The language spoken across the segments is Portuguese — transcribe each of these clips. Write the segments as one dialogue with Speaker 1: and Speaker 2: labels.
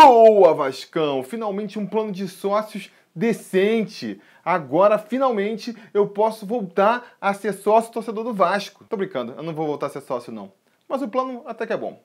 Speaker 1: Boa, Vascão! Finalmente um plano de sócios decente. Agora, finalmente, eu posso voltar a ser sócio torcedor do Vasco. Tô brincando, eu não vou voltar a ser sócio, não. Mas o plano até que é bom.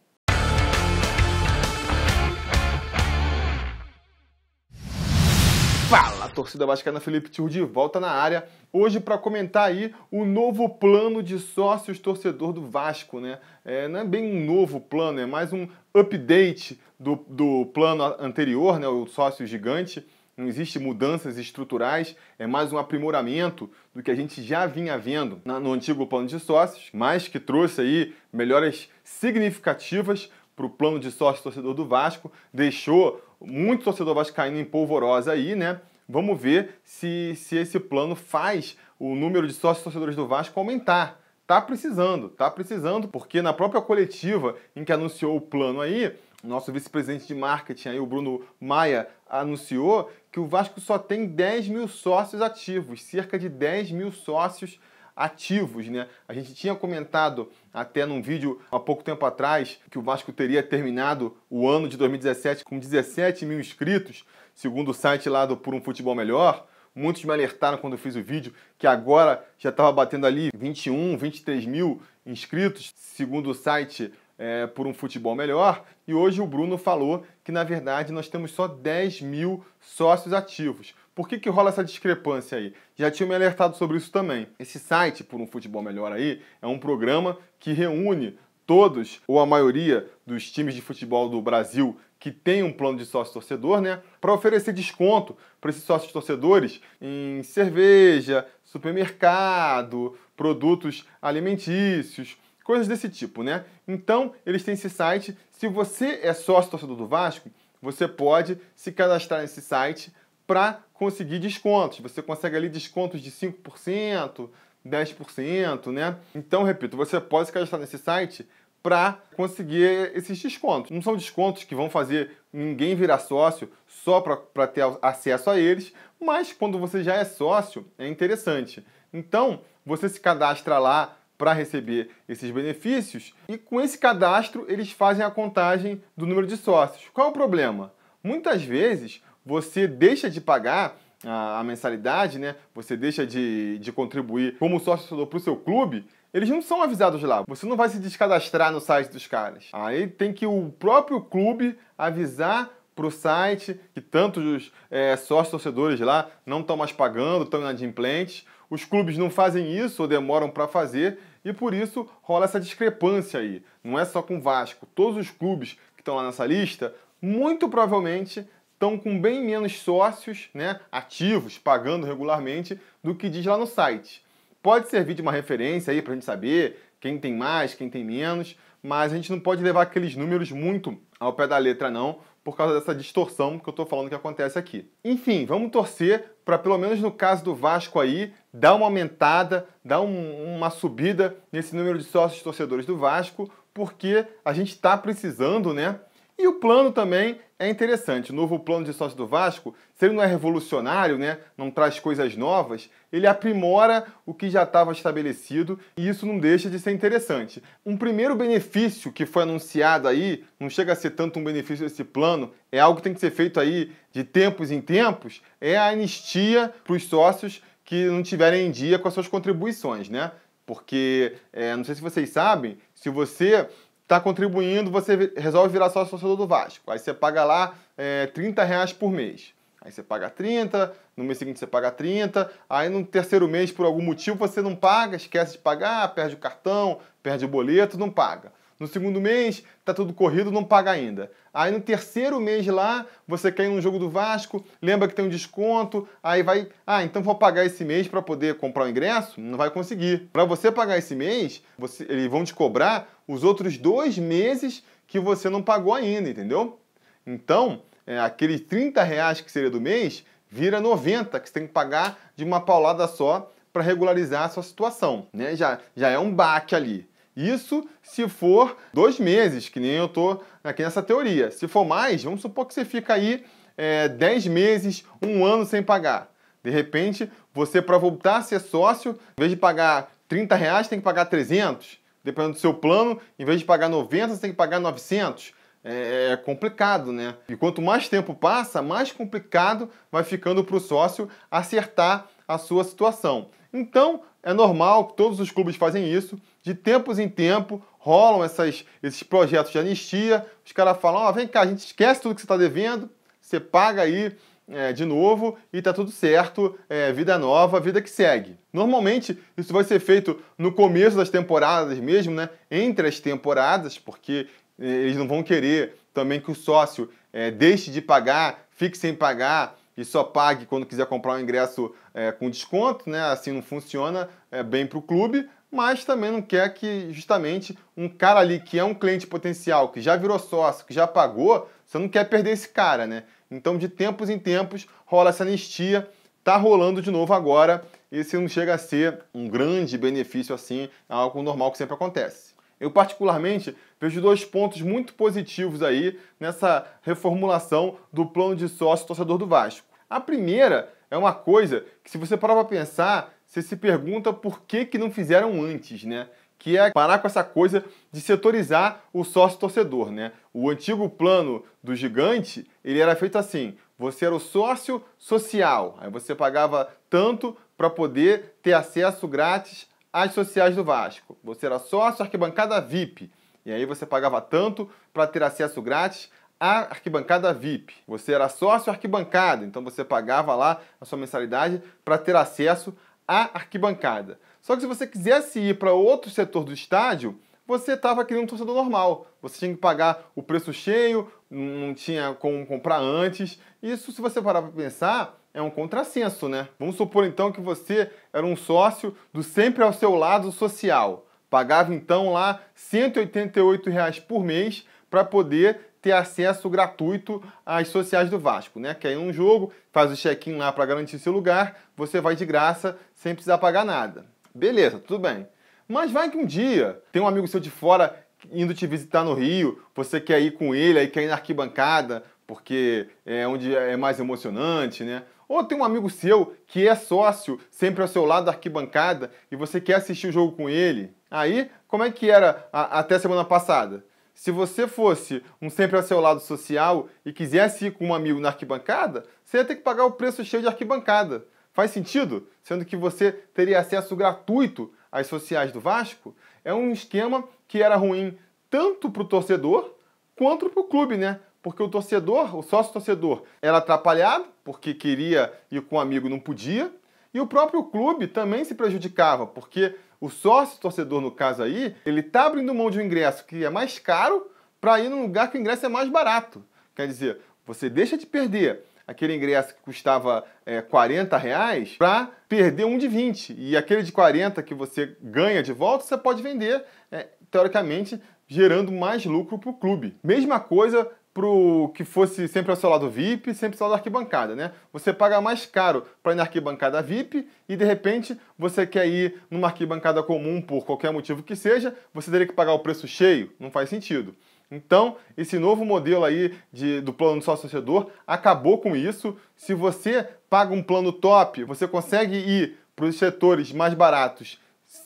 Speaker 1: Fala, torcida vascaína Felipe Tio de volta na área. Hoje para comentar aí o novo plano de sócios torcedor do Vasco, né? É, não é bem um novo plano, é mais um update do, do plano anterior, né, o sócio gigante, não existe mudanças estruturais, é mais um aprimoramento do que a gente já vinha vendo no antigo plano de sócios, mas que trouxe aí melhoras significativas para o plano de sócio torcedor do Vasco, deixou muito torcedor vascaíno em polvorosa aí, né? Vamos ver se, se esse plano faz o número de sócios torcedores do Vasco aumentar. Tá precisando, tá precisando, porque na própria coletiva em que anunciou o plano aí, nosso vice-presidente de marketing, aí, o Bruno Maia, anunciou que o Vasco só tem 10 mil sócios ativos, cerca de 10 mil sócios ativos, né? A gente tinha comentado até num vídeo há pouco tempo atrás que o Vasco teria terminado o ano de 2017 com 17 mil inscritos, segundo o site lá do Por um Futebol Melhor. Muitos me alertaram quando eu fiz o vídeo que agora já estava batendo ali 21, 23 mil inscritos, segundo o site é, por um futebol melhor. E hoje o Bruno falou que, na verdade, nós temos só 10 mil sócios ativos. Por que, que rola essa discrepância aí? Já tinha me alertado sobre isso também. Esse site, por um futebol melhor aí, é um programa que reúne todos ou a maioria dos times de futebol do Brasil que tem um plano de sócio torcedor, né, para oferecer desconto para esses sócios torcedores em cerveja, supermercado, produtos alimentícios, coisas desse tipo, né? Então, eles têm esse site. Se você é sócio torcedor do Vasco, você pode se cadastrar nesse site para conseguir descontos. Você consegue ali descontos de 5%, 10%, né? Então, repito, você pode se cadastrar nesse site para conseguir esses descontos. Não são descontos que vão fazer ninguém virar sócio só para ter acesso a eles, mas quando você já é sócio, é interessante. Então, você se cadastra lá, para receber esses benefícios. E com esse cadastro, eles fazem a contagem do número de sócios. Qual é o problema? Muitas vezes você deixa de pagar a, a mensalidade, né? Você deixa de, de contribuir como sócio para o seu clube eles não são avisados lá. Você não vai se descadastrar no site dos caras. Aí tem que o próprio clube avisar para o site que tantos é, sócios torcedores lá não estão mais pagando, estão inadimplentes. Os clubes não fazem isso ou demoram para fazer e por isso rola essa discrepância aí. Não é só com o Vasco. Todos os clubes que estão lá nessa lista, muito provavelmente estão com bem menos sócios né, ativos, pagando regularmente, do que diz lá no site. Pode servir de uma referência aí para a gente saber quem tem mais, quem tem menos, mas a gente não pode levar aqueles números muito ao pé da letra, não, por causa dessa distorção que eu estou falando que acontece aqui. Enfim, vamos torcer para pelo menos no caso do Vasco aí, dar uma aumentada, dar um, uma subida nesse número de sócios torcedores do Vasco, porque a gente está precisando, né? E o plano também é interessante. O novo plano de sócio do Vasco, se ele não é revolucionário, né, não traz coisas novas, ele aprimora o que já estava estabelecido e isso não deixa de ser interessante. Um primeiro benefício que foi anunciado aí, não chega a ser tanto um benefício esse plano, é algo que tem que ser feito aí de tempos em tempos, é a anistia para os sócios que não tiverem em dia com as suas contribuições, né? Porque, é, não sei se vocês sabem, se você está contribuindo, você resolve virar sócio torcedor do Vasco. Aí você paga lá é, 30 reais por mês. Aí você paga 30, no mês seguinte você paga 30, aí no terceiro mês, por algum motivo, você não paga, esquece de pagar, perde o cartão, perde o boleto, não paga. No segundo mês, tá tudo corrido, não paga ainda. Aí no terceiro mês lá, você quer ir num jogo do Vasco, lembra que tem um desconto, aí vai, ah, então vou pagar esse mês para poder comprar o ingresso? Não vai conseguir. Para você pagar esse mês, você, eles vão te cobrar os outros dois meses que você não pagou ainda, entendeu? Então, é, aqueles 30 reais que seria do mês vira 90 que você tem que pagar de uma paulada só para regularizar a sua situação, né? Já, já é um baque ali. Isso se for dois meses, que nem eu tô aqui nessa teoria. Se for mais, vamos supor que você fica aí é, 10 meses, um ano sem pagar. De repente, você para voltar a ser sócio, em vez de pagar 30 reais, tem que pagar 300 dependendo do seu plano, em vez de pagar 90, você tem que pagar 900. É, é, é complicado, né? E quanto mais tempo passa, mais complicado vai ficando para o sócio acertar a sua situação. Então, é normal que todos os clubes fazem isso, de tempos em tempo rolam essas, esses projetos de anistia, os caras falam, ó, oh, vem cá, a gente esquece tudo que você está devendo, você paga aí é, de novo e tá tudo certo, é, vida nova, vida que segue. Normalmente isso vai ser feito no começo das temporadas mesmo, né? Entre as temporadas, porque é, eles não vão querer também que o sócio é, deixe de pagar, fique sem pagar e só pague quando quiser comprar um ingresso é, com desconto, né? Assim não funciona é, bem para o clube, mas também não quer que justamente um cara ali que é um cliente potencial, que já virou sócio, que já pagou, você não quer perder esse cara, né? Então, de tempos em tempos, rola essa anistia, tá rolando de novo agora. Esse não chega a ser um grande benefício assim, algo normal que sempre acontece. Eu, particularmente, vejo dois pontos muito positivos aí nessa reformulação do plano de sócio torcedor do Vasco. A primeira é uma coisa que, se você parar para pensar, você se pergunta por que, que não fizeram antes, né? que é parar com essa coisa de setorizar o sócio torcedor, né? O antigo plano do gigante, ele era feito assim: você era o sócio social, aí você pagava tanto para poder ter acesso grátis às sociais do Vasco. Você era sócio arquibancada VIP, e aí você pagava tanto para ter acesso grátis à arquibancada VIP. Você era sócio arquibancada, então você pagava lá a sua mensalidade para ter acesso à arquibancada. Só que se você quisesse ir para outro setor do estádio, você estava querendo um torcedor normal. Você tinha que pagar o preço cheio, não tinha como comprar antes. Isso, se você parar para pensar, é um contrassenso, né? Vamos supor então que você era um sócio do sempre ao seu lado social. Pagava então lá R$ 188 reais por mês para poder ter acesso gratuito às sociais do Vasco, né? Que aí num jogo, faz o check-in lá para garantir seu lugar, você vai de graça sem precisar pagar nada. Beleza, tudo bem. Mas vai que um dia tem um amigo seu de fora indo te visitar no Rio, você quer ir com ele, aí quer ir na arquibancada, porque é onde é mais emocionante, né? Ou tem um amigo seu que é sócio, sempre ao seu lado da arquibancada, e você quer assistir o jogo com ele. Aí, como é que era a, até semana passada? Se você fosse um sempre ao seu lado social e quisesse ir com um amigo na arquibancada, você ia ter que pagar o preço cheio de arquibancada. Faz sentido? Sendo que você teria acesso gratuito às sociais do Vasco, é um esquema que era ruim tanto para o torcedor quanto para o clube, né? Porque o torcedor, o sócio-torcedor, era atrapalhado, porque queria ir com um amigo não podia, e o próprio clube também se prejudicava, porque o sócio-torcedor, no caso aí, ele está abrindo mão de um ingresso que é mais caro para ir num lugar que o ingresso é mais barato. Quer dizer, você deixa de perder aquele ingresso que custava é, 40 reais para perder um de 20. E aquele de 40 que você ganha de volta, você pode vender, é, teoricamente, gerando mais lucro para o clube. Mesma coisa para o que fosse sempre ao seu lado VIP, sempre ao seu lado arquibancada, né? Você paga mais caro para ir na arquibancada VIP e de repente você quer ir numa arquibancada comum por qualquer motivo que seja, você teria que pagar o preço cheio, não faz sentido. Então, esse novo modelo aí de, do plano sócio torcedor acabou com isso. Se você paga um plano top, você consegue ir para os setores mais baratos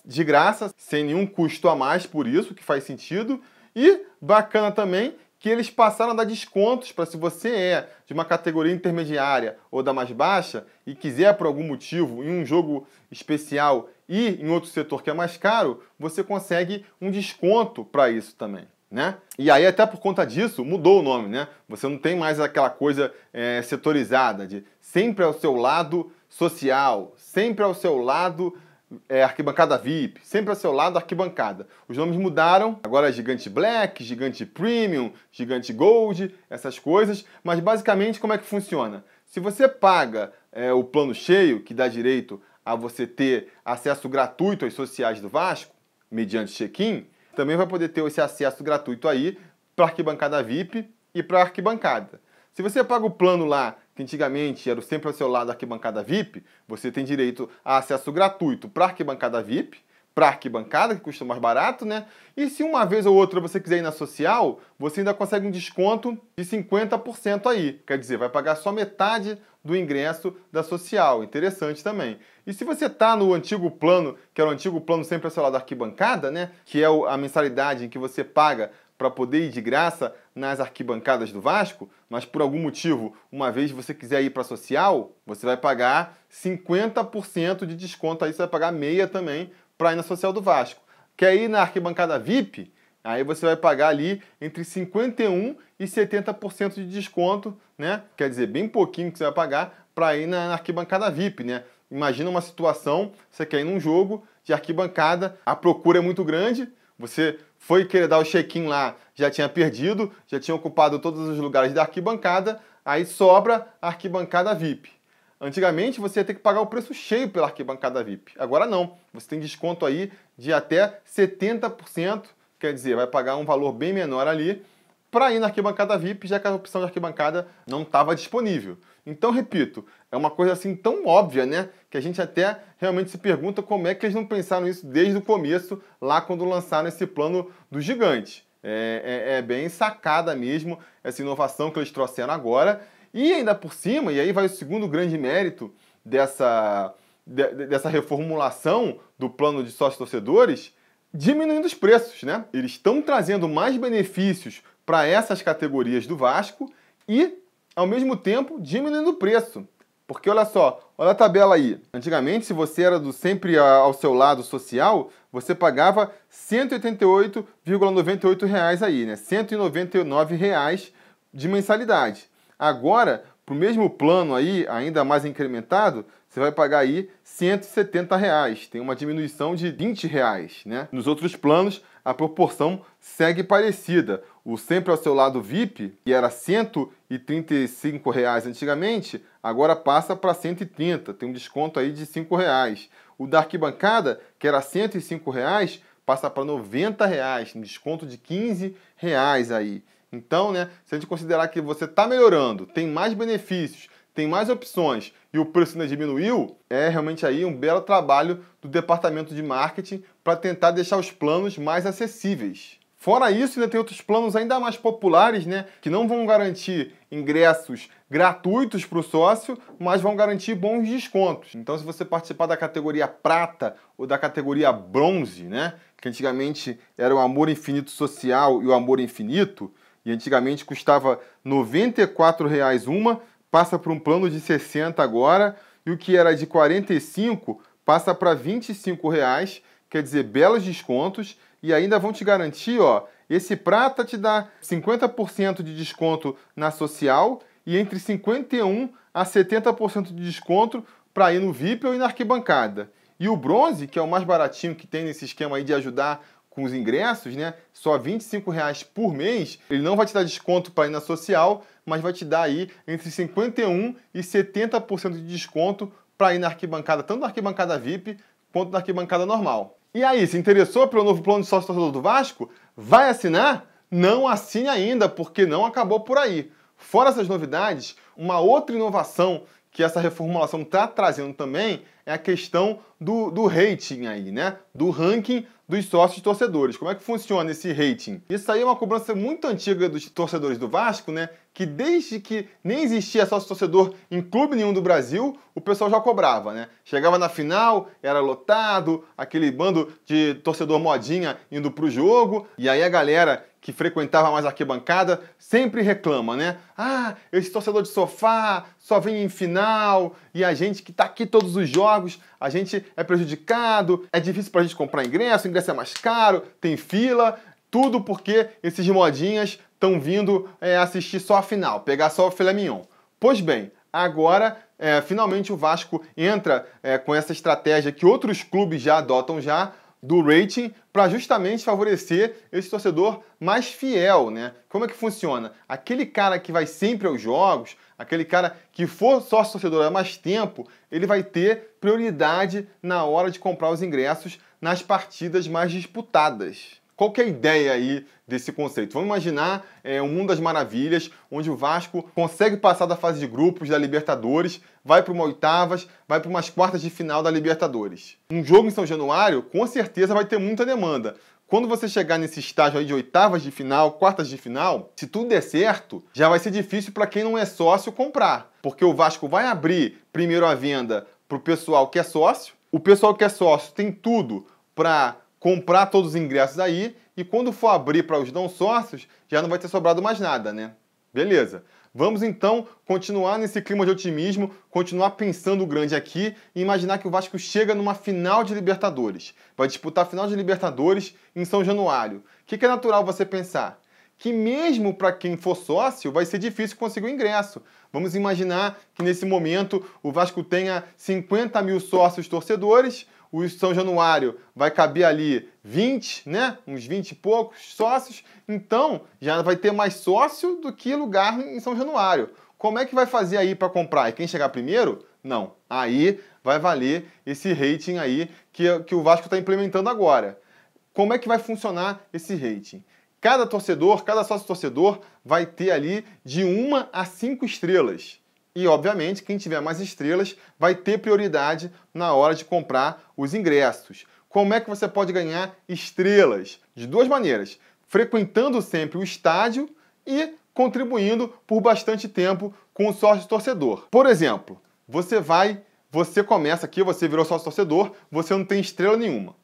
Speaker 1: de graça, sem nenhum custo a mais por isso, que faz sentido. E bacana também que eles passaram a dar descontos para se você é de uma categoria intermediária ou da mais baixa e quiser por algum motivo em um jogo especial e em outro setor que é mais caro, você consegue um desconto para isso também. Né? E aí, até por conta disso, mudou o nome. Né? Você não tem mais aquela coisa é, setorizada de sempre ao seu lado social, sempre ao seu lado é, arquibancada VIP, sempre ao seu lado arquibancada. Os nomes mudaram, agora é Gigante Black, Gigante Premium, Gigante Gold, essas coisas, mas basicamente como é que funciona? Se você paga é, o plano cheio, que dá direito a você ter acesso gratuito às sociais do Vasco, mediante check-in, também vai poder ter esse acesso gratuito aí para arquibancada VIP e para arquibancada. Se você paga o plano lá, que antigamente era sempre ao seu lado arquibancada VIP, você tem direito a acesso gratuito para arquibancada VIP, para arquibancada, que custa mais barato, né? E se uma vez ou outra você quiser ir na social, você ainda consegue um desconto de 50% aí. Quer dizer, vai pagar só metade do ingresso da social. Interessante também. E se você está no antigo plano, que era o antigo plano sempre ao da arquibancada, né? Que é a mensalidade em que você paga para poder ir de graça nas arquibancadas do Vasco, mas por algum motivo, uma vez você quiser ir para a social, você vai pagar 50% de desconto aí, você vai pagar meia também para ir na social do Vasco. Quer ir na arquibancada VIP? Aí você vai pagar ali entre 51 e 70% de desconto né? Quer dizer, bem pouquinho que você vai pagar para ir na arquibancada VIP, né? Imagina uma situação, você quer ir num jogo de arquibancada, a procura é muito grande, você foi querer dar o check-in lá, já tinha perdido, já tinha ocupado todos os lugares da arquibancada, aí sobra a arquibancada VIP. Antigamente você ia ter que pagar o preço cheio pela arquibancada VIP. Agora não. Você tem desconto aí de até 70%, quer dizer, vai pagar um valor bem menor ali para ir na arquibancada VIP, já que a opção de arquibancada não estava disponível. Então, repito, é uma coisa assim tão óbvia, né? Que a gente até realmente se pergunta como é que eles não pensaram isso desde o começo, lá quando lançaram esse plano do gigante. É, é, é bem sacada mesmo essa inovação que eles trouxeram agora. E ainda por cima, e aí vai o segundo grande mérito dessa, de, dessa reformulação do plano de sócios torcedores, diminuindo os preços, né? Eles estão trazendo mais benefícios para essas categorias do Vasco e, ao mesmo tempo, diminuindo o preço. Porque olha só, olha a tabela aí. Antigamente, se você era do sempre ao seu lado social, você pagava R$ 188,98 aí, né? R$ de mensalidade. Agora, para o mesmo plano aí, ainda mais incrementado, você vai pagar aí R$ 170,00. Tem uma diminuição de R$ 20,00, né? Nos outros planos, a proporção segue parecida. O sempre ao seu lado VIP, que era R$ 135 reais antigamente, agora passa para 130, tem um desconto aí de R$ reais. O da arquibancada, que era R$ 105,00, reais, passa para R$ 90,00, reais, um desconto de R$ reais aí. Então, né, se a gente considerar que você está melhorando, tem mais benefícios, tem mais opções e o preço ainda diminuiu, é realmente aí um belo trabalho do departamento de marketing para tentar deixar os planos mais acessíveis. Fora isso, ainda tem outros planos ainda mais populares, né, que não vão garantir ingressos gratuitos para o sócio, mas vão garantir bons descontos. Então, se você participar da categoria prata ou da categoria bronze, né, que antigamente era o amor infinito social e o amor infinito, e antigamente custava R$ 94,00 uma, passa para um plano de 60 agora e o que era de 45 passa para 25 reais, quer dizer, belos descontos e ainda vão te garantir, ó, esse prata te dá 50% de desconto na social e entre 51 a 70% de desconto para ir no VIP ou ir na arquibancada. E o bronze, que é o mais baratinho que tem nesse esquema aí de ajudar com os ingressos, né? Só 25 reais por mês, ele não vai te dar desconto para ir na social, mas vai te dar aí entre 51 e 70% de desconto para ir na arquibancada, tanto na arquibancada VIP quanto na arquibancada normal. E aí, se interessou pelo novo plano de sócio torcedor do Vasco? Vai assinar? Não assine ainda, porque não acabou por aí. Fora essas novidades, uma outra inovação que essa reformulação está trazendo também é a questão do, do rating aí, né? Do ranking dos sócios torcedores. Como é que funciona esse rating? Isso aí é uma cobrança muito antiga dos torcedores do Vasco, né? Que desde que nem existia sócio torcedor em clube nenhum do Brasil, o pessoal já cobrava, né? Chegava na final, era lotado, aquele bando de torcedor modinha indo pro jogo, e aí a galera que frequentava mais a arquibancada, sempre reclama, né? Ah, esse torcedor de sofá só vem em final e a gente que tá aqui todos os jogos, a gente é prejudicado, é difícil pra gente comprar ingresso, ingresso é mais caro, tem fila, tudo porque esses modinhas estão vindo é, assistir só a final, pegar só o filé mignon. Pois bem, agora é, finalmente o Vasco entra é, com essa estratégia que outros clubes já adotam já, do rating para justamente favorecer esse torcedor mais fiel, né? Como é que funciona? Aquele cara que vai sempre aos jogos, aquele cara que for sócio torcedor há mais tempo, ele vai ter prioridade na hora de comprar os ingressos nas partidas mais disputadas. Qual que é a ideia aí desse conceito? Vamos imaginar é, um mundo das maravilhas, onde o Vasco consegue passar da fase de grupos da Libertadores, vai para uma oitavas, vai para umas quartas de final da Libertadores. Um jogo em São Januário, com certeza vai ter muita demanda. Quando você chegar nesse estágio aí de oitavas de final, quartas de final, se tudo der certo, já vai ser difícil para quem não é sócio comprar, porque o Vasco vai abrir primeiro a venda para o pessoal que é sócio. O pessoal que é sócio tem tudo para comprar todos os ingressos aí e quando for abrir para os não sócios, já não vai ter sobrado mais nada, né? Beleza. Vamos então continuar nesse clima de otimismo, continuar pensando grande aqui e imaginar que o Vasco chega numa final de Libertadores. Vai disputar a final de Libertadores em São Januário. O que, que é natural você pensar? Que mesmo para quem for sócio, vai ser difícil conseguir o ingresso. Vamos imaginar que nesse momento o Vasco tenha 50 mil sócios torcedores, o São Januário vai caber ali 20, né? Uns 20 e poucos sócios. Então, já vai ter mais sócio do que lugar em São Januário. Como é que vai fazer aí para comprar? E quem chegar primeiro? Não. Aí vai valer esse rating aí que, que o Vasco está implementando agora. Como é que vai funcionar esse rating? Cada torcedor, cada sócio torcedor vai ter ali de uma a cinco estrelas. E, obviamente, quem tiver mais estrelas vai ter prioridade na hora de comprar os ingressos. Como é que você pode ganhar estrelas? De duas maneiras: frequentando sempre o estádio e contribuindo por bastante tempo com o sócio torcedor. Por exemplo, você vai, você começa aqui, você virou sócio torcedor, você não tem estrela nenhuma.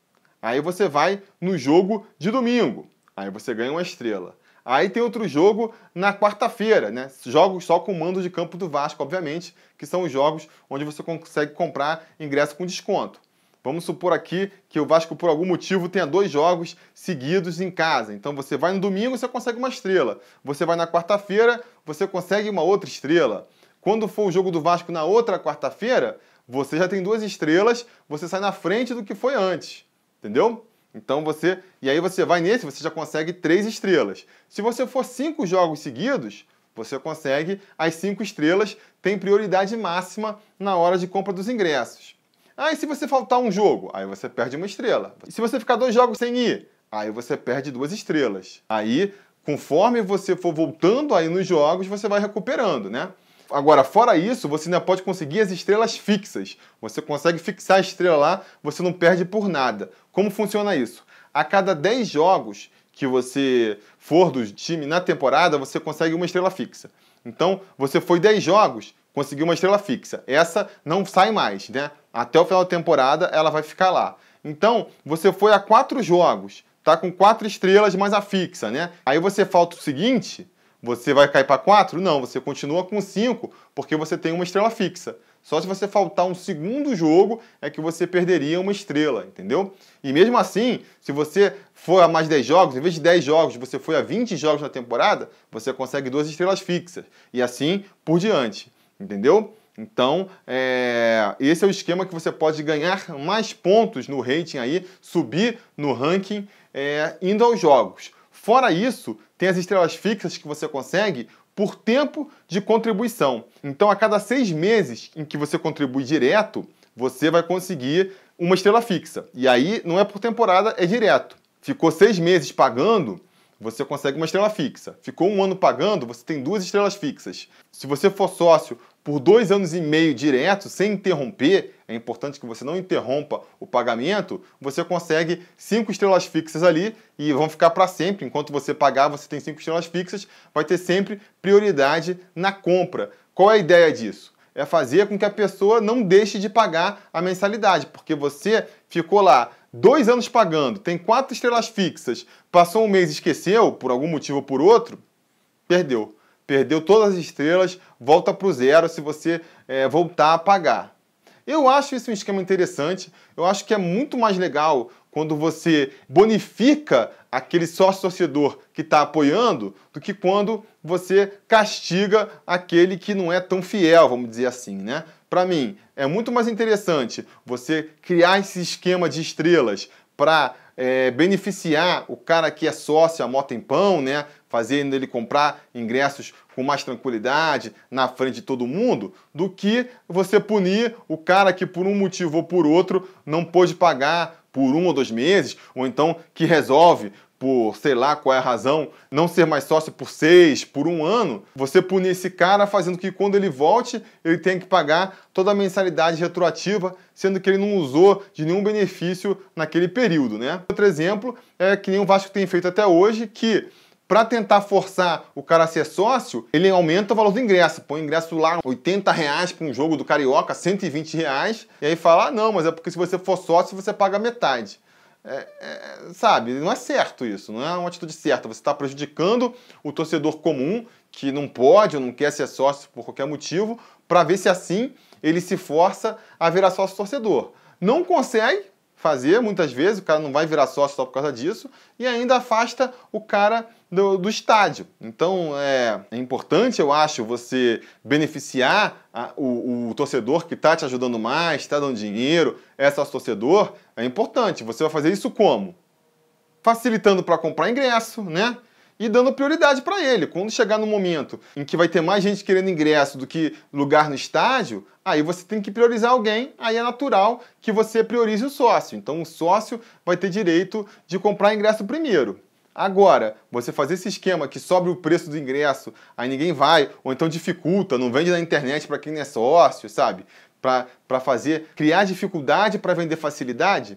Speaker 1: Aí você vai no jogo de domingo, aí você ganha uma estrela. Aí tem outro jogo na quarta-feira, né? Jogos só com mando de campo do Vasco, obviamente, que são os jogos onde você consegue comprar ingresso com desconto. Vamos supor aqui que o Vasco, por algum motivo, tenha dois jogos seguidos em casa. Então você vai no domingo, você consegue uma estrela. Você vai na quarta-feira, você consegue uma outra estrela. Quando for o jogo do Vasco na outra quarta-feira, você já tem duas estrelas, você sai na frente do que foi antes. Entendeu? Então você. E aí você vai nesse, você já consegue três estrelas. Se você for cinco jogos seguidos, você consegue as cinco estrelas, tem prioridade máxima na hora de compra dos ingressos. Ah, e se você faltar um jogo? Aí você perde uma estrela. E se você ficar dois jogos sem ir? Aí você perde duas estrelas. Aí, conforme você for voltando aí nos jogos, você vai recuperando, né? Agora, fora isso, você ainda pode conseguir as estrelas fixas. Você consegue fixar a estrela lá, você não perde por nada. Como funciona isso? A cada 10 jogos que você for do time na temporada, você consegue uma estrela fixa. Então, você foi 10 jogos, conseguiu uma estrela fixa. Essa não sai mais, né? Até o final da temporada ela vai ficar lá. Então, você foi a 4 jogos, tá com 4 estrelas mais a fixa, né? Aí você falta o seguinte, você vai cair para 4? Não, você continua com 5, porque você tem uma estrela fixa. Só se você faltar um segundo jogo é que você perderia uma estrela, entendeu? E mesmo assim, se você for a mais 10 jogos, em vez de 10 jogos, você foi a 20 jogos na temporada, você consegue duas estrelas fixas. E assim por diante, entendeu? Então, é, esse é o esquema que você pode ganhar mais pontos no rating aí, subir no ranking é, indo aos jogos. Fora isso, tem as estrelas fixas que você consegue por tempo de contribuição. Então, a cada seis meses em que você contribui direto, você vai conseguir uma estrela fixa. E aí não é por temporada, é direto. Ficou seis meses pagando, você consegue uma estrela fixa. Ficou um ano pagando, você tem duas estrelas fixas. Se você for sócio por dois anos e meio direto, sem interromper, é importante que você não interrompa o pagamento, você consegue cinco estrelas fixas ali e vão ficar para sempre. Enquanto você pagar, você tem cinco estrelas fixas, vai ter sempre prioridade na compra. Qual é a ideia disso? É fazer com que a pessoa não deixe de pagar a mensalidade, porque você ficou lá dois anos pagando, tem quatro estrelas fixas, passou um mês e esqueceu, por algum motivo ou por outro, perdeu perdeu todas as estrelas, volta para o zero se você é, voltar a pagar. Eu acho isso um esquema interessante. Eu acho que é muito mais legal quando você bonifica aquele sócio torcedor que está apoiando do que quando você castiga aquele que não é tão fiel, vamos dizer assim, né? Para mim, é muito mais interessante você criar esse esquema de estrelas para é, beneficiar o cara que é sócio, a moto em pão, né? fazendo ele comprar ingressos com mais tranquilidade na frente de todo mundo, do que você punir o cara que por um motivo ou por outro não pôde pagar por um ou dois meses, ou então que resolve por sei lá qual é a razão, não ser mais sócio por seis, por um ano, você punir esse cara fazendo que quando ele volte, ele tenha que pagar toda a mensalidade retroativa, sendo que ele não usou de nenhum benefício naquele período, né? Outro exemplo é que nem o Vasco tem feito até hoje, que para tentar forçar o cara a ser sócio, ele aumenta o valor do ingresso. Põe o ingresso lá, 80 reais para um jogo do Carioca, 120 reais. E aí fala, ah, não, mas é porque se você for sócio, você paga metade. É, é, sabe, não é certo isso, não é uma atitude certa. Você está prejudicando o torcedor comum que não pode ou não quer ser sócio por qualquer motivo, para ver se assim ele se força a virar sócio torcedor. Não consegue, fazer, muitas vezes, o cara não vai virar sócio só por causa disso, e ainda afasta o cara do, do estádio. Então é, é, importante, eu acho, você beneficiar a, o, o, torcedor que está te ajudando mais, está dando dinheiro, é sócio torcedor, é importante. Você vai fazer isso como? Facilitando para comprar ingresso, né? e dando prioridade para ele. Quando chegar no momento em que vai ter mais gente querendo ingresso do que lugar no estádio, aí você tem que priorizar alguém, aí é natural que você priorize o sócio. Então o sócio vai ter direito de comprar ingresso primeiro. Agora, você fazer esse esquema que sobe o preço do ingresso, aí ninguém vai, ou então dificulta, não vende na internet para quem não é sócio, sabe? Para fazer, criar dificuldade para vender facilidade,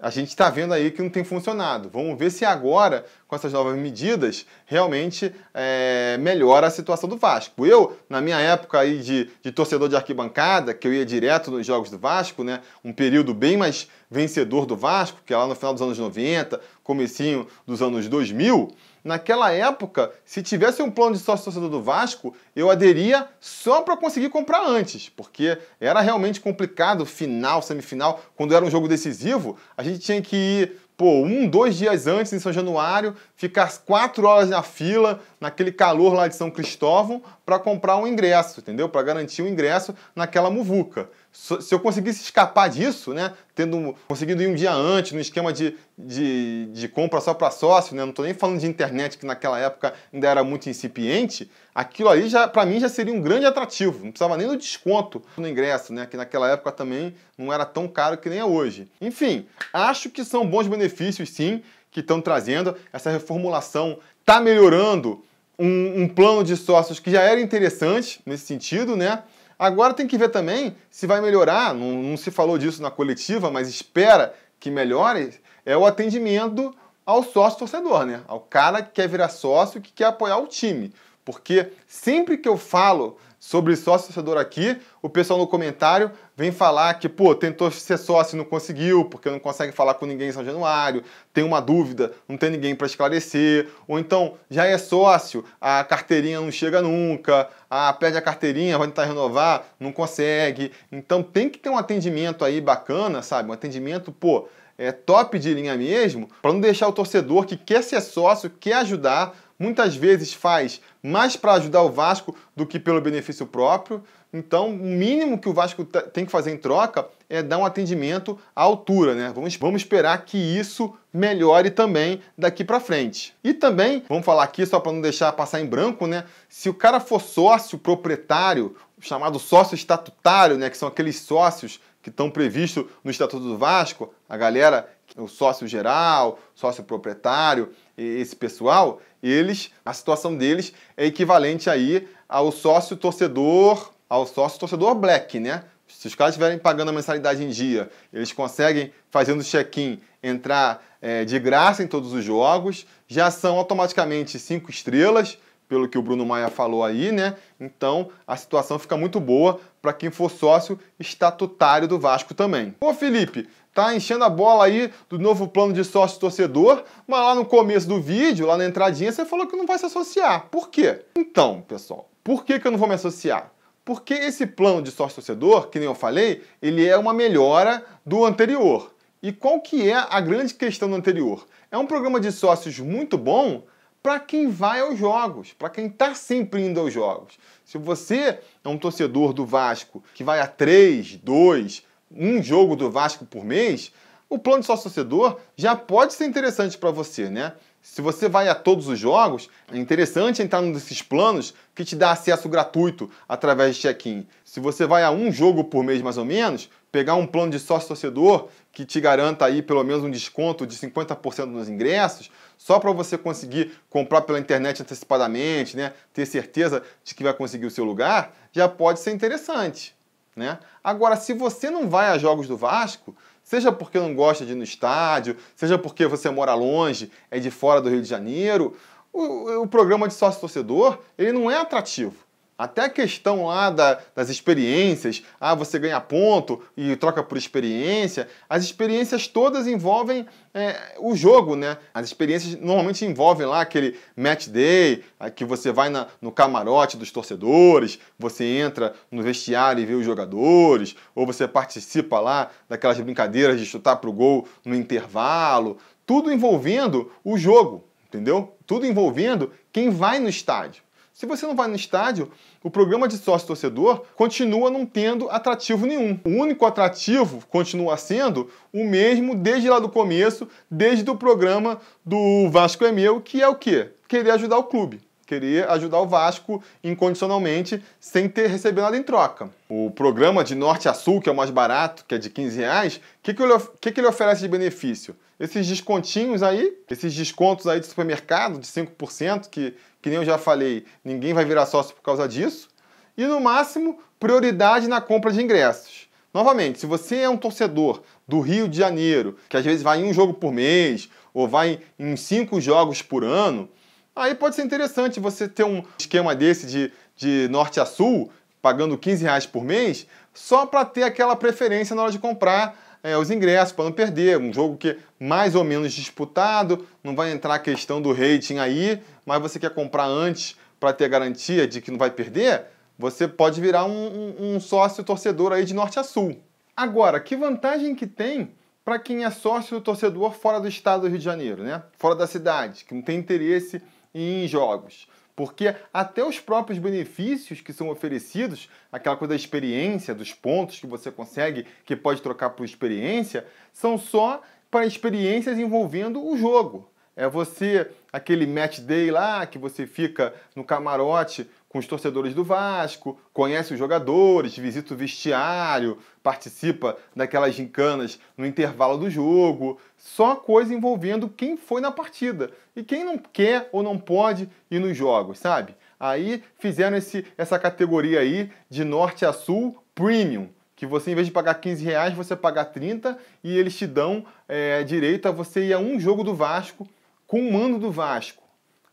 Speaker 1: a gente está vendo aí que não tem funcionado. Vamos ver se agora, com essas novas medidas, realmente é, melhora a situação do Vasco. Eu, na minha época aí de, de torcedor de arquibancada, que eu ia direto nos jogos do Vasco, né, um período bem mais vencedor do Vasco, que é lá no final dos anos 90, comecinho dos anos 2000, Naquela época, se tivesse um plano de sócio-torcedor do Vasco, eu aderia só para conseguir comprar antes, porque era realmente complicado, final, semifinal, quando era um jogo decisivo, a gente tinha que ir pô, um, dois dias antes em São Januário, ficar quatro horas na fila, naquele calor lá de São Cristóvão, para comprar um ingresso, entendeu? Para garantir o um ingresso naquela muvuca se eu conseguisse escapar disso, né, tendo conseguido ir um dia antes no esquema de, de, de compra só para sócio, né, não estou nem falando de internet que naquela época ainda era muito incipiente, aquilo aí já para mim já seria um grande atrativo, não precisava nem do desconto no ingresso, né, que naquela época também não era tão caro que nem é hoje. Enfim, acho que são bons benefícios sim que estão trazendo essa reformulação está melhorando um, um plano de sócios que já era interessante nesse sentido, né? Agora tem que ver também se vai melhorar, não, não se falou disso na coletiva, mas espera que melhore, é o atendimento ao sócio torcedor, né? Ao cara que quer virar sócio, que quer apoiar o time. Porque sempre que eu falo sobre sócio torcedor aqui. O pessoal no comentário vem falar que, pô, tentou ser sócio e não conseguiu, porque não consegue falar com ninguém em São Januário, tem uma dúvida, não tem ninguém para esclarecer, ou então já é sócio, a carteirinha não chega nunca, a perde a carteirinha, vai tentar renovar, não consegue. Então tem que ter um atendimento aí bacana, sabe? Um atendimento, pô, é top de linha mesmo, para não deixar o torcedor que quer ser sócio, quer ajudar, muitas vezes faz mais para ajudar o Vasco do que pelo benefício próprio. Então, o mínimo que o Vasco tem que fazer em troca é dar um atendimento à altura, né? Vamos, vamos esperar que isso melhore também daqui para frente. E também, vamos falar aqui só para não deixar passar em branco, né? Se o cara for sócio proprietário, chamado sócio estatutário, né, que são aqueles sócios que estão previstos no Estatuto do Vasco, a galera o sócio geral, sócio proprietário, esse pessoal, eles, a situação deles é equivalente aí ao sócio torcedor, ao sócio torcedor black, né? Se os caras estiverem pagando a mensalidade em dia, eles conseguem, fazendo check-in, entrar é, de graça em todos os jogos, já são automaticamente cinco estrelas, pelo que o Bruno Maia falou aí, né? Então a situação fica muito boa para quem for sócio estatutário do Vasco também. Ô Felipe, tá enchendo a bola aí do novo plano de sócio torcedor, mas lá no começo do vídeo, lá na entradinha, você falou que não vai se associar. Por quê? Então, pessoal, por que, que eu não vou me associar? Porque esse plano de sócio torcedor, que nem eu falei, ele é uma melhora do anterior. E qual que é a grande questão do anterior? É um programa de sócios muito bom para quem vai aos jogos, para quem está sempre indo aos jogos. Se você é um torcedor do Vasco que vai a 3, 2, um jogo do Vasco por mês, o plano de sócio-torcedor já pode ser interessante para você, né? Se você vai a todos os jogos, é interessante entrar num desses planos que te dá acesso gratuito através de check-in. Se você vai a um jogo por mês mais ou menos, pegar um plano de sócio-torcedor que te garanta aí pelo menos um desconto de 50% nos ingressos, só para você conseguir comprar pela internet antecipadamente, né, ter certeza de que vai conseguir o seu lugar, já pode ser interessante. Né? Agora, se você não vai a jogos do Vasco, seja porque não gosta de ir no estádio, seja porque você mora longe, é de fora do Rio de Janeiro, o, o programa de sócio-torcedor ele não é atrativo. Até a questão lá da, das experiências, ah, você ganha ponto e troca por experiência, as experiências todas envolvem é, o jogo, né? As experiências normalmente envolvem lá aquele match day, ah, que você vai na, no camarote dos torcedores, você entra no vestiário e vê os jogadores, ou você participa lá daquelas brincadeiras de chutar pro gol no intervalo, tudo envolvendo o jogo, entendeu? Tudo envolvendo quem vai no estádio. Se você não vai no estádio, o programa de sócio-torcedor continua não tendo atrativo nenhum. O único atrativo continua sendo o mesmo desde lá do começo, desde o programa do Vasco é Meu, que é o quê? Querer ajudar o clube querer ajudar o Vasco incondicionalmente sem ter recebido nada em troca. O programa de norte a sul, que é o mais barato, que é de 15 reais, o que, que, que, que ele oferece de benefício? Esses descontinhos aí, esses descontos aí de supermercado de 5%, que que nem eu já falei, ninguém vai virar sócio por causa disso. E no máximo, prioridade na compra de ingressos. Novamente, se você é um torcedor do Rio de Janeiro, que às vezes vai em um jogo por mês ou vai em cinco jogos por ano, aí pode ser interessante você ter um esquema desse de, de norte a sul, pagando 15 reais por mês, só para ter aquela preferência na hora de comprar é, os ingressos para não perder. Um jogo que é mais ou menos disputado, não vai entrar a questão do rating aí, mas você quer comprar antes para ter garantia de que não vai perder, você pode virar um, um, um sócio torcedor aí de norte a sul. Agora, que vantagem que tem para quem é sócio torcedor fora do estado do Rio de Janeiro, né? Fora da cidade, que não tem interesse em jogos porque até os próprios benefícios que são oferecidos, aquela coisa da experiência, dos pontos que você consegue, que pode trocar por experiência, são só para experiências envolvendo o jogo. É você, aquele match day lá, que você fica no camarote com os torcedores do Vasco, conhece os jogadores, visita o vestiário, participa daquelas gincanas no intervalo do jogo. Só coisa envolvendo quem foi na partida e quem não quer ou não pode ir nos jogos, sabe? Aí fizeram esse, essa categoria aí de norte a sul premium que você, em vez de pagar 15 reais, você paga 30 e eles te dão é, direito a você ir a um jogo do Vasco com o mando do Vasco.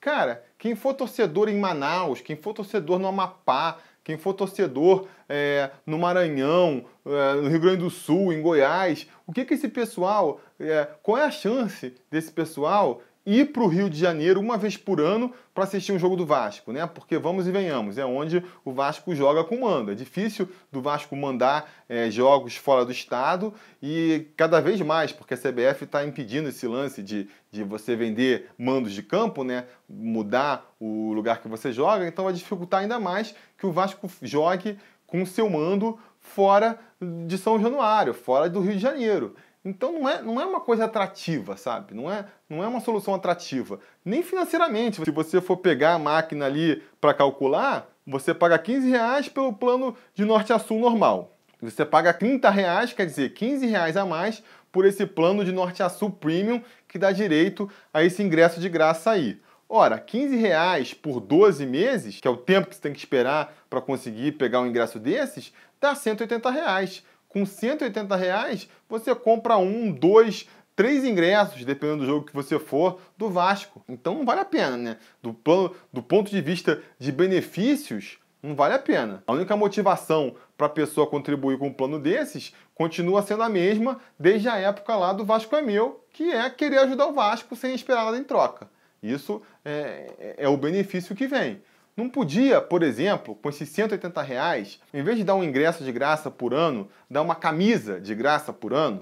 Speaker 1: Cara, quem for torcedor em Manaus, quem for torcedor no Amapá, quem for torcedor é, no Maranhão, é, no Rio Grande do Sul, em Goiás, o que que esse pessoal, é, qual é a chance desse pessoal ir para o Rio de Janeiro uma vez por ano para assistir um jogo do Vasco, né? Porque vamos e venhamos, é onde o Vasco joga com manda. É difícil do Vasco mandar é, jogos fora do estado e cada vez mais, porque a CBF está impedindo esse lance de, de você vender mandos de campo, né? Mudar o lugar que você joga, então vai dificultar ainda mais que o Vasco jogue com seu mando fora de São Januário, fora do Rio de Janeiro. Então não é, não é uma coisa atrativa, sabe? Não é, não é uma solução atrativa. Nem financeiramente. Se você for pegar a máquina ali para calcular, você paga 15 reais pelo plano de norte a sul normal. Você paga 30 reais, quer dizer, 15 reais a mais por esse plano de norte a sul premium que dá direito a esse ingresso de graça aí. Ora, 15 reais por 12 meses, que é o tempo que você tem que esperar para conseguir pegar um ingresso desses, dá 180 reais. Com 180 reais, você compra um, dois, três ingressos, dependendo do jogo que você for, do Vasco. Então não vale a pena, né? Do, plano, do ponto de vista de benefícios, não vale a pena. A única motivação para a pessoa contribuir com um plano desses continua sendo a mesma desde a época lá do Vasco é meu, que é querer ajudar o Vasco sem esperar nada em troca. Isso é, é, é o benefício que vem. Não podia, por exemplo, com esses 180 reais, em vez de dar um ingresso de graça por ano, dar uma camisa de graça por ano?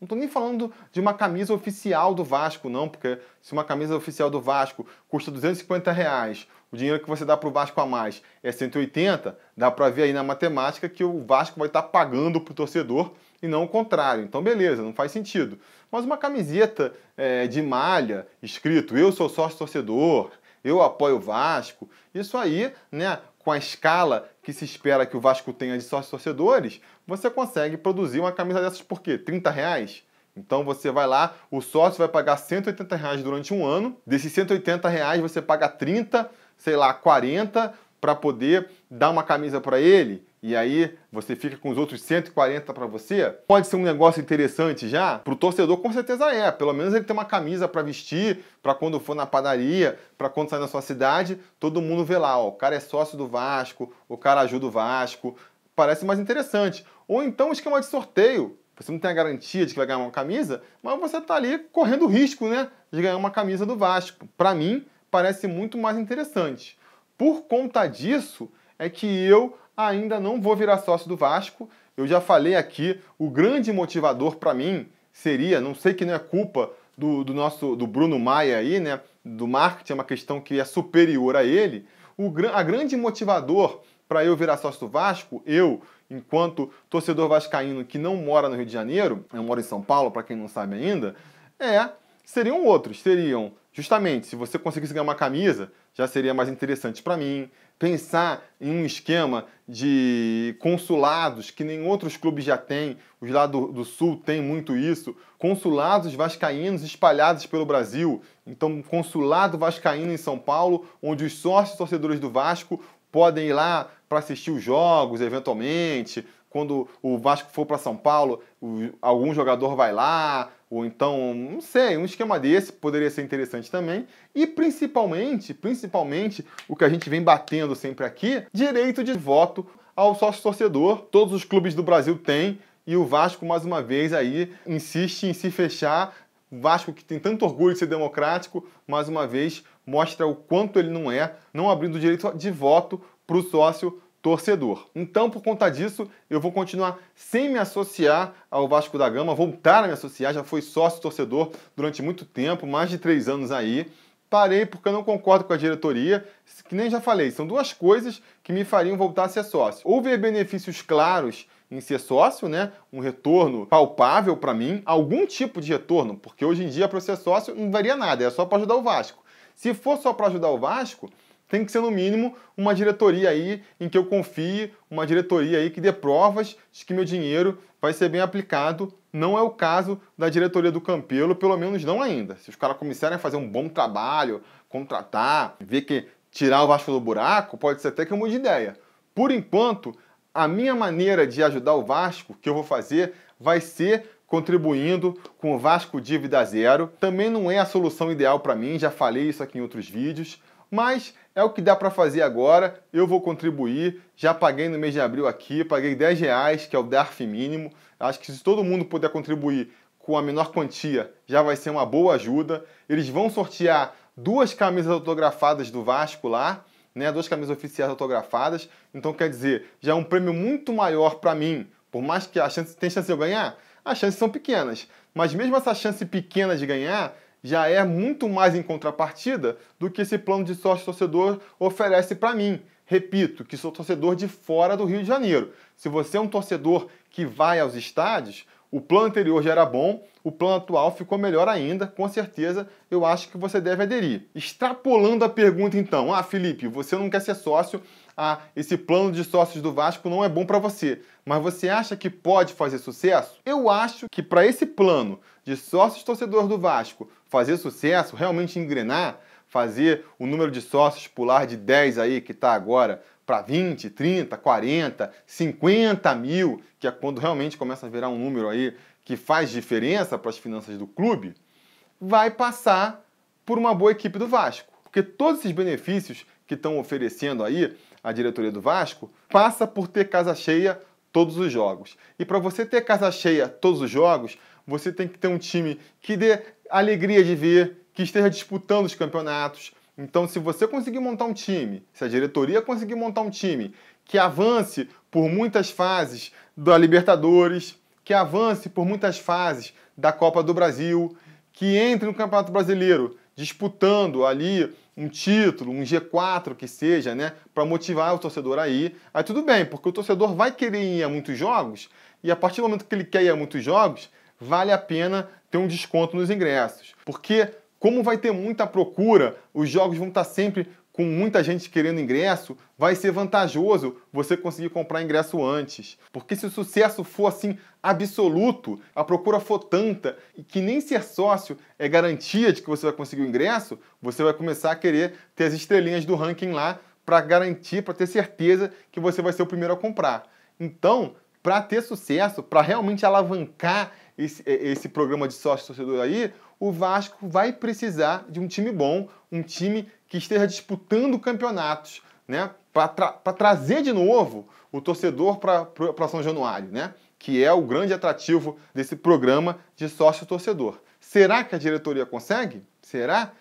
Speaker 1: Não estou nem falando de uma camisa oficial do Vasco, não, porque se uma camisa oficial do Vasco custa 250 reais, o dinheiro que você dá para o Vasco a mais é 180, dá para ver aí na matemática que o Vasco vai estar tá pagando para o torcedor e não o contrário. Então, beleza, não faz sentido. Mas uma camiseta é, de malha, escrito Eu sou sócio torcedor, eu apoio o Vasco. Isso aí, né, com a escala que se espera que o Vasco tenha de sócios torcedores, você consegue produzir uma camisa dessas por quê? 30 reais? Então você vai lá, o sócio vai pagar 180 reais durante um ano, desses 180 reais você paga 30, sei lá, 40 para poder dar uma camisa para ele e aí você fica com os outros 140 para você, pode ser um negócio interessante já? Para o torcedor com certeza é, pelo menos ele tem uma camisa para vestir, para quando for na padaria, para quando sair na sua cidade, todo mundo vê lá, ó, o cara é sócio do Vasco, o cara ajuda o Vasco, parece mais interessante. Ou então o esquema de sorteio, você não tem a garantia de que vai ganhar uma camisa, mas você está ali correndo risco, né, de ganhar uma camisa do Vasco. Para mim, parece muito mais interessante. Por conta disso, é que eu ainda não vou virar sócio do Vasco. Eu já falei aqui, o grande motivador para mim seria, não sei que não é culpa do, do, nosso do Bruno Maia aí, né? Do marketing, é uma questão que é superior a ele. O, a grande motivador para eu virar sócio do Vasco, eu, enquanto torcedor vascaíno que não mora no Rio de Janeiro, eu moro em São Paulo, para quem não sabe ainda, é seriam outros, seriam justamente se você conseguisse ganhar uma camisa, já seria mais interessante para mim pensar em um esquema de consulados que nem outros clubes já têm, os lá do, do, Sul têm muito isso, consulados vascaínos espalhados pelo Brasil. Então, consulado vascaíno em São Paulo, onde os sócios torcedores do Vasco podem ir lá para assistir os jogos, eventualmente. Quando o Vasco for para São Paulo, o, algum jogador vai lá, ou então, não sei, um esquema desse poderia ser interessante também. E principalmente, principalmente, o que a gente vem batendo sempre aqui, direito de voto ao sócio torcedor. Todos os clubes do Brasil têm e o Vasco mais uma vez aí insiste em se fechar. O Vasco que tem tanto orgulho de ser democrático, mais uma vez mostra o quanto ele não é, não abrindo direito de voto para o sócio torcedor. Então, por conta disso, eu vou continuar sem me associar ao Vasco da Gama, voltar a me associar, já fui sócio torcedor durante muito tempo, mais de três anos aí. Parei porque eu não concordo com a diretoria, que nem já falei, são duas coisas que me fariam voltar a ser sócio. Ou ver benefícios claros em ser sócio, né? Um retorno palpável para mim, algum tipo de retorno, porque hoje em dia para ser sócio não varia nada, é só para ajudar o Vasco. Se for só para ajudar o Vasco, tem que ser no mínimo uma diretoria aí em que eu confie, uma diretoria aí que dê provas de que meu dinheiro vai ser bem aplicado. Não é o caso da diretoria do Campelo, pelo menos não ainda. Se os caras começarem a fazer um bom trabalho, contratar, ver que tirar o Vasco do buraco, pode ser até que eu mude de ideia. Por enquanto, a minha maneira de ajudar o Vasco, que eu vou fazer, vai ser contribuindo com o Vasco Dívida Zero. Também não é a solução ideal para mim, já falei isso aqui em outros vídeos mas é o que dá para fazer agora. Eu vou contribuir. Já paguei no mês de abril aqui, paguei 10 reais, que é o DARF mínimo. Acho que se todo mundo puder contribuir com a menor quantia, já vai ser uma boa ajuda. Eles vão sortear duas camisas autografadas do Vasco lá, né? Duas camisas oficiais autografadas. Então quer dizer, já é um prêmio muito maior para mim. Por mais que a chance tenha chance de eu ganhar, as chances são pequenas. Mas mesmo essa chance pequena de ganhar, já é muito mais em contrapartida do que esse plano de sócio-torcedor oferece para mim. Repito, que sou torcedor de fora do Rio de Janeiro. Se você é um torcedor que vai aos estádios, o plano anterior já era bom, o plano atual ficou melhor ainda, com certeza eu acho que você deve aderir. Extrapolando a pergunta então, ah Felipe, você não quer ser sócio, ah, esse plano de sócios do Vasco não é bom para você, mas você acha que pode fazer sucesso? Eu acho que para esse plano de sócios torcedores do Vasco fazer sucesso, realmente engrenar, fazer o número de sócios pular de 10 aí que está agora para 20, 30, 40, 50 mil, que é quando realmente começa a virar um número aí que faz diferença para as finanças do clube, vai passar por uma boa equipe do Vasco. Porque todos esses benefícios que estão oferecendo aí a diretoria do Vasco passa por ter casa cheia todos os jogos. E para você ter casa cheia todos os jogos, você tem que ter um time que dê alegria de ver, que esteja disputando os campeonatos. Então, se você conseguir montar um time, se a diretoria conseguir montar um time que avance por muitas fases da Libertadores, que avance por muitas fases da Copa do Brasil, que entre no Campeonato Brasileiro disputando ali um título, um G4 que seja, né, para motivar o torcedor aí. Aí tudo bem, porque o torcedor vai querer ir a muitos jogos e a partir do momento que ele quer ir a muitos jogos, vale a pena ter um desconto nos ingressos. Porque, como vai ter muita procura, os jogos vão estar sempre com muita gente querendo ingresso, vai ser vantajoso você conseguir comprar ingresso antes. Porque se o sucesso for assim absoluto, a procura for tanta e que nem ser sócio é garantia de que você vai conseguir o ingresso, você vai começar a querer ter as estrelinhas do ranking lá para garantir, para ter certeza que você vai ser o primeiro a comprar. Então, para ter sucesso, para realmente alavancar esse, é, esse programa de sócio-torcedor aí, o Vasco vai precisar de um time bom, um time que esteja disputando campeonatos, né? Para tra trazer de novo o torcedor para São Januário, né? Que é o grande atrativo desse programa de sócio-torcedor. Será que a diretoria consegue? Será?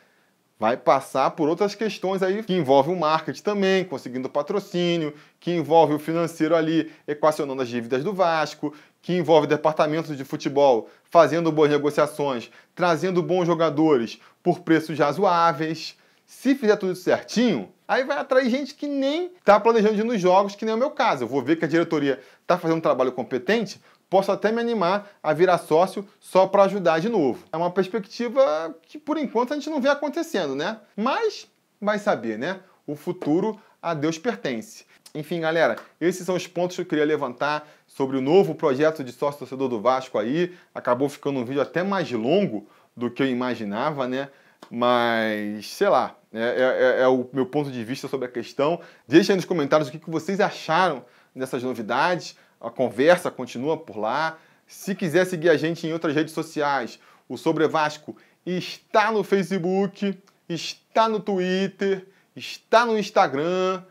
Speaker 1: vai passar por outras questões aí que envolve o marketing também, conseguindo patrocínio, que envolve o financeiro ali equacionando as dívidas do Vasco, que envolve departamentos de futebol fazendo boas negociações, trazendo bons jogadores por preços razoáveis. Se fizer tudo certinho, aí vai atrair gente que nem está planejando ir nos jogos, que nem é o meu caso. Eu vou ver que a diretoria está fazendo um trabalho competente, posso até me animar a virar sócio só para ajudar de novo. É uma perspectiva que por enquanto a gente não vê acontecendo, né? Mas vai saber, né? O futuro a Deus pertence. Enfim, galera, esses são os pontos que eu queria levantar sobre o novo projeto de sócio torcedor do Vasco aí. Acabou ficando um vídeo até mais longo do que eu imaginava, né? Mas, sei lá, é, é, é, é o meu ponto de vista sobre a questão. Deixem aí nos comentários o que, que vocês acharam dessas novidades. A conversa continua por lá. Se quiser seguir a gente em outras redes sociais, o Sobre Vasco está no Facebook, está no Twitter, está no Instagram.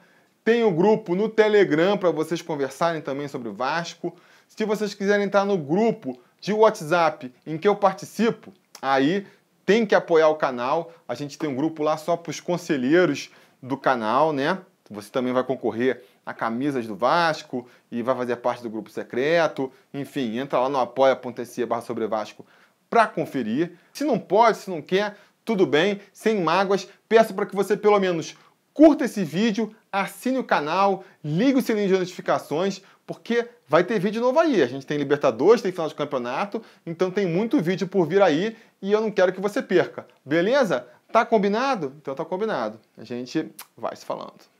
Speaker 1: Tem o um grupo no Telegram para vocês conversarem também sobre o Vasco. Se vocês quiserem entrar no grupo de WhatsApp em que eu participo, aí tem que apoiar o canal. A gente tem um grupo lá só para os conselheiros do canal, né? Você também vai concorrer a camisas do Vasco e vai fazer parte do grupo secreto. Enfim, entra lá no apoia.se barra sobre Vasco para conferir. Se não pode, se não quer, tudo bem, sem mágoas. Peço para que você pelo menos curta esse vídeo, assine o canal, ligue o sininho de notificações, porque vai ter vídeo novo aí. A gente tem Libertadores, tem final de campeonato, então tem muito vídeo por vir aí e eu não quero que você perca. Beleza? Tá combinado? Então tá combinado. A gente vai se falando.